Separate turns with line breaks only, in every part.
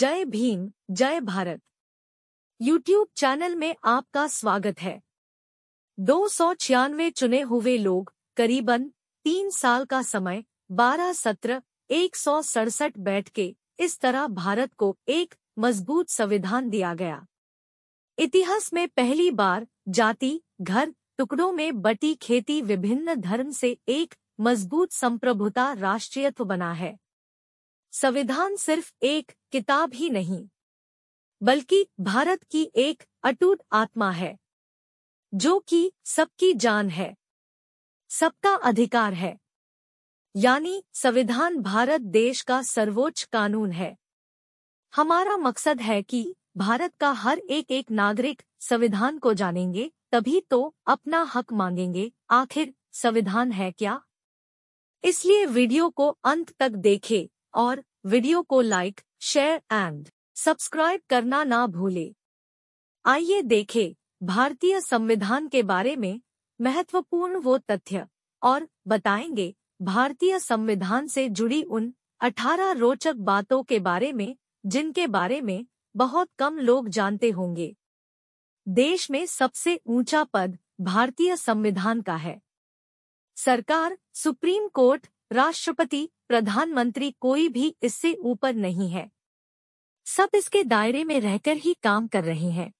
जय भीम जय Bharat YouTube channel में आपका स्वागत है दो सौ छियानवे चुने हुए लोग करीबन तीन साल का समय बारह सत्र एक सौ सड़सठ बैठ के इस तरह भारत को एक मजबूत संविधान दिया गया इतिहास में पहली बार जाति घर टुकड़ों में बटी खेती विभिन्न धर्म से एक मजबूत संप्रभुता राष्ट्रीयत्व बना है संविधान सिर्फ एक किताब ही नहीं बल्कि भारत की एक अटूट आत्मा है जो कि सबकी जान है सबका अधिकार है यानी संविधान भारत देश का सर्वोच्च कानून है हमारा मकसद है कि भारत का हर एक एक नागरिक संविधान को जानेंगे तभी तो अपना हक मांगेंगे आखिर संविधान है क्या इसलिए वीडियो को अंत तक देखें और वीडियो को लाइक शेयर एंड सब्सक्राइब करना ना भूले आइए देखें भारतीय संविधान के बारे में महत्वपूर्ण वो तथ्य और बताएंगे भारतीय संविधान से जुड़ी उन 18 रोचक बातों के बारे में जिनके बारे में बहुत कम लोग जानते होंगे देश में सबसे ऊंचा पद भारतीय संविधान का है सरकार सुप्रीम कोर्ट राष्ट्रपति प्रधानमंत्री कोई भी इससे ऊपर नहीं है सब इसके दायरे में रहकर ही काम कर रहे हैं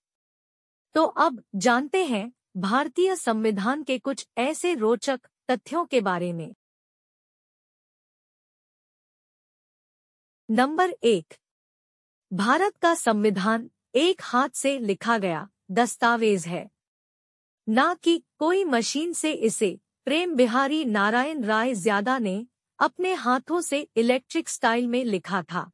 तो अब जानते हैं भारतीय संविधान के कुछ ऐसे रोचक तथ्यों के बारे में नंबर एक भारत का संविधान एक हाथ से लिखा गया दस्तावेज है ना कि कोई मशीन से इसे प्रेम बिहारी नारायण राय ज्यादा ने अपने हाथों से इलेक्ट्रिक स्टाइल में लिखा था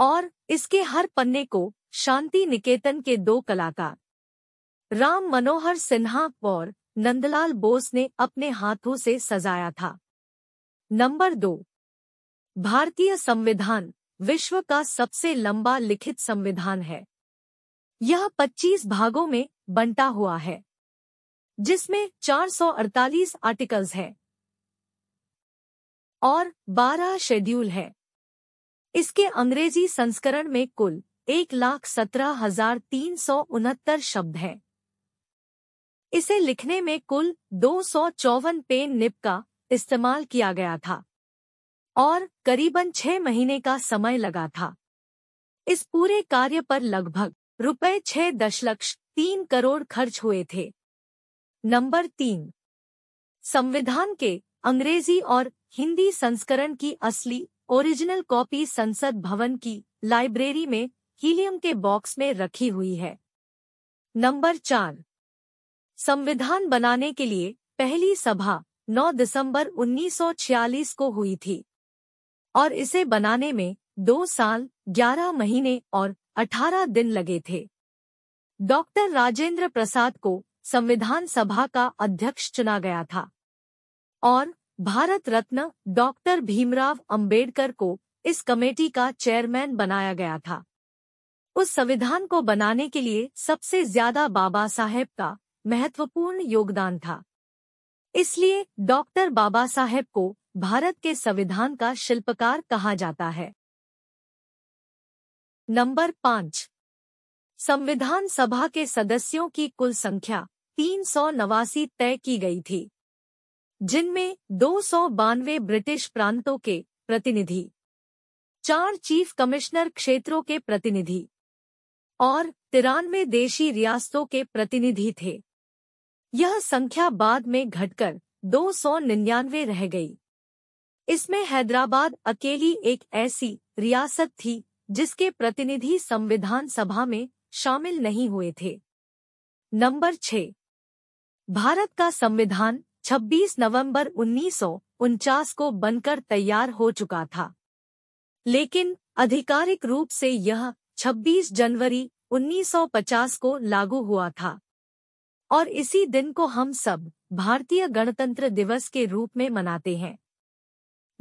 और इसके हर पन्ने को शांति निकेतन के दो कलाकार राम मनोहर सिन्हा और नंदलाल बोस ने अपने हाथों से सजाया था नंबर दो भारतीय संविधान विश्व का सबसे लंबा लिखित संविधान है यह 25 भागों में बंटा हुआ है जिसमें 448 आर्टिकल्स हैं और बारह शेड्यूल है इसके अंग्रेजी संस्करण में कुल एक लाख सत्रह हजार तीन सौ उनहत्तर शब्द हैं इसे लिखने में कुल दो सौ चौवन पेन निप का इस्तेमाल किया गया था और करीबन छह महीने का समय लगा था इस पूरे कार्य पर लगभग रुपए छह दशलक्ष तीन करोड़ खर्च हुए थे नंबर तीन संविधान के अंग्रेजी और हिंदी संस्करण की असली ओरिजिनल कॉपी संसद भवन की लाइब्रेरी में हीलियम के बॉक्स में रखी हुई है नंबर चार संविधान बनाने के लिए पहली सभा 9 दिसंबर 1946 को हुई थी और इसे बनाने में दो साल 11 महीने और 18 दिन लगे थे डॉक्टर राजेंद्र प्रसाद को संविधान सभा का अध्यक्ष चुना गया था और भारत रत्न डॉक्टर भीमराव अंबेडकर को इस कमेटी का चेयरमैन बनाया गया था उस संविधान को बनाने के लिए सबसे ज्यादा बाबा साहेब का महत्वपूर्ण योगदान था इसलिए डॉक्टर बाबा साहेब को भारत के संविधान का शिल्पकार कहा जाता है नंबर पांच संविधान सभा के सदस्यों की कुल संख्या तीन सौ नवासी तय की गई थी जिनमें दो सौ बानवे ब्रिटिश प्रांतों के प्रतिनिधि चार चीफ कमिश्नर क्षेत्रों के प्रतिनिधि और तिरानवे देशी रियासतों के प्रतिनिधि थे यह संख्या बाद में घटकर दो सौ निन्यानवे रह गई इसमें हैदराबाद अकेली एक ऐसी रियासत थी जिसके प्रतिनिधि संविधान सभा में शामिल नहीं हुए थे नंबर छ भारत का संविधान 26 नवंबर उन्नीस को बनकर तैयार हो चुका था लेकिन आधिकारिक रूप से यह 26 जनवरी 1950 को लागू हुआ था और इसी दिन को हम सब भारतीय गणतंत्र दिवस के रूप में मनाते हैं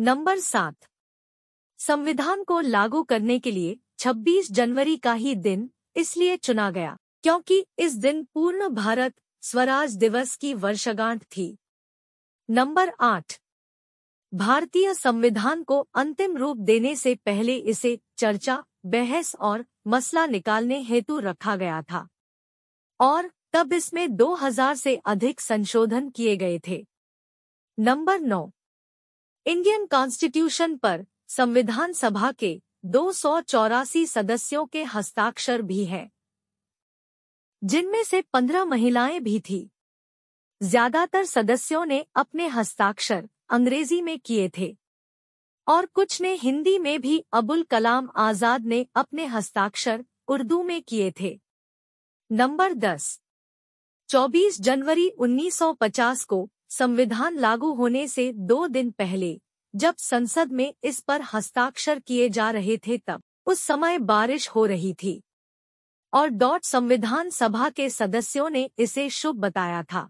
नंबर सात संविधान को लागू करने के लिए 26 जनवरी का ही दिन इसलिए चुना गया क्योंकि इस दिन पूर्ण भारत स्वराज दिवस की वर्षगांठ थी नंबर आठ भारतीय संविधान को अंतिम रूप देने से पहले इसे चर्चा बहस और मसला निकालने हेतु रखा गया था और तब इसमें 2000 से अधिक संशोधन किए गए थे नंबर नौ इंडियन कॉन्स्टिट्यूशन पर संविधान सभा के दो सदस्यों के हस्ताक्षर भी हैं जिनमें से पंद्रह महिलाएं भी थी ज्यादातर सदस्यों ने अपने हस्ताक्षर अंग्रेजी में किए थे और कुछ ने हिंदी में भी अबुल कलाम आजाद ने अपने हस्ताक्षर उर्दू में किए थे नंबर 10 24 जनवरी 1950 को संविधान लागू होने से दो दिन पहले जब संसद में इस पर हस्ताक्षर किए जा रहे थे तब उस समय बारिश हो रही थी और डॉट संविधान सभा के सदस्यों ने इसे शुभ बताया था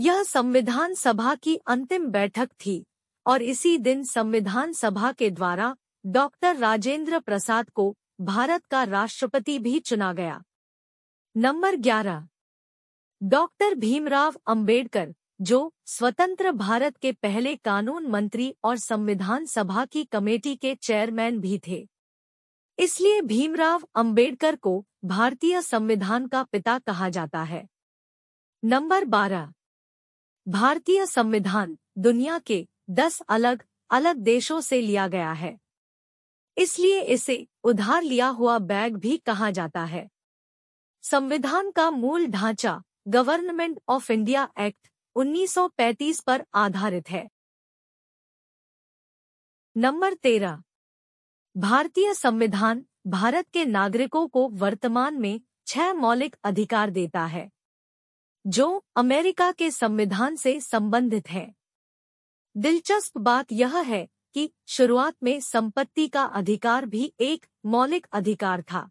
यह संविधान सभा की अंतिम बैठक थी और इसी दिन संविधान सभा के द्वारा डॉक्टर राजेंद्र प्रसाद को भारत का राष्ट्रपति भी चुना गया नंबर 11 डॉक्टर भीमराव अंबेडकर जो स्वतंत्र भारत के पहले कानून मंत्री और संविधान सभा की कमेटी के चेयरमैन भी थे इसलिए भीमराव अंबेडकर को भारतीय संविधान का पिता कहा जाता है नंबर भारतीय संविधान दुनिया के दस अलग अलग देशों से लिया गया है इसलिए इसे उधार लिया हुआ बैग भी कहा जाता है संविधान का मूल ढांचा गवर्नमेंट ऑफ इंडिया एक्ट 1935 पर आधारित है नंबर तेरह भारतीय संविधान भारत के नागरिकों को वर्तमान में छह मौलिक अधिकार देता है जो अमेरिका के संविधान से संबंधित है दिलचस्प बात यह है कि शुरुआत में संपत्ति का अधिकार भी एक मौलिक अधिकार था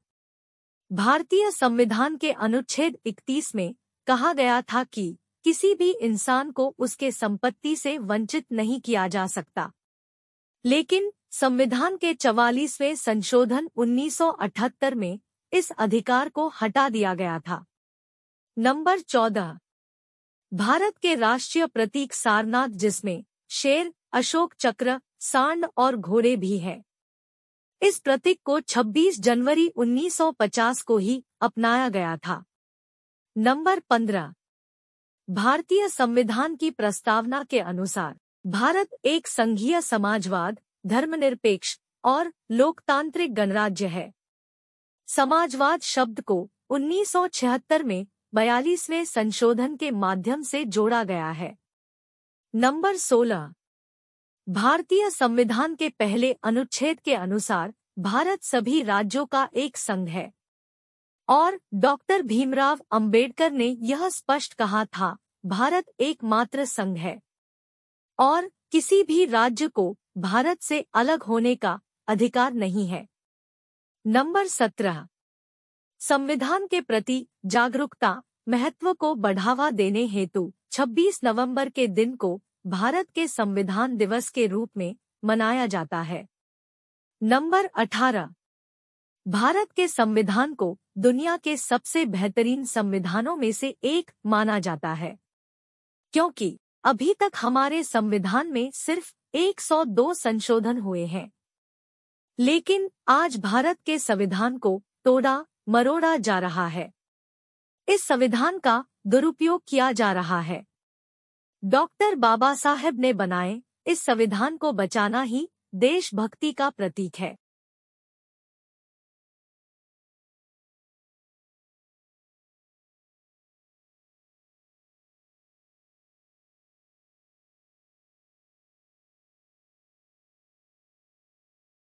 भारतीय संविधान के अनुच्छेद 31 में कहा गया था कि किसी भी इंसान को उसके संपत्ति से वंचित नहीं किया जा सकता लेकिन संविधान के चवालीसवें संशोधन 1978 में इस अधिकार को हटा दिया गया था नंबर चौदह भारत के राष्ट्रीय प्रतीक सारनाथ जिसमें शेर अशोक चक्र सांड और घोड़े भी हैं इस प्रतीक को 26 जनवरी 1950 को ही अपनाया गया था नंबर पंद्रह भारतीय संविधान की प्रस्तावना के अनुसार भारत एक संघीय समाजवाद धर्मनिरपेक्ष और लोकतांत्रिक गणराज्य है समाजवाद शब्द को 1976 में बयालीसवें संशोधन के माध्यम से जोड़ा गया है नंबर 16 भारतीय संविधान के पहले अनुच्छेद के अनुसार भारत सभी राज्यों का एक संघ है और डॉक्टर भीमराव अंबेडकर ने यह स्पष्ट कहा था भारत एकमात्र संघ है और किसी भी राज्य को भारत से अलग होने का अधिकार नहीं है नंबर सत्रह संविधान के प्रति जागरूकता महत्व को बढ़ावा देने हेतु 26 नवंबर के दिन को भारत के संविधान दिवस के रूप में मनाया जाता है नंबर 18 भारत के संविधान को दुनिया के सबसे बेहतरीन संविधानों में से एक माना जाता है क्योंकि अभी तक हमारे संविधान में सिर्फ 102 संशोधन हुए हैं लेकिन आज भारत के संविधान को तोड़ा मरोड़ा जा रहा है इस संविधान का दुरुपयोग किया जा रहा है डॉक्टर बाबा साहब ने बनाए इस संविधान को बचाना ही देशभक्ति का प्रतीक है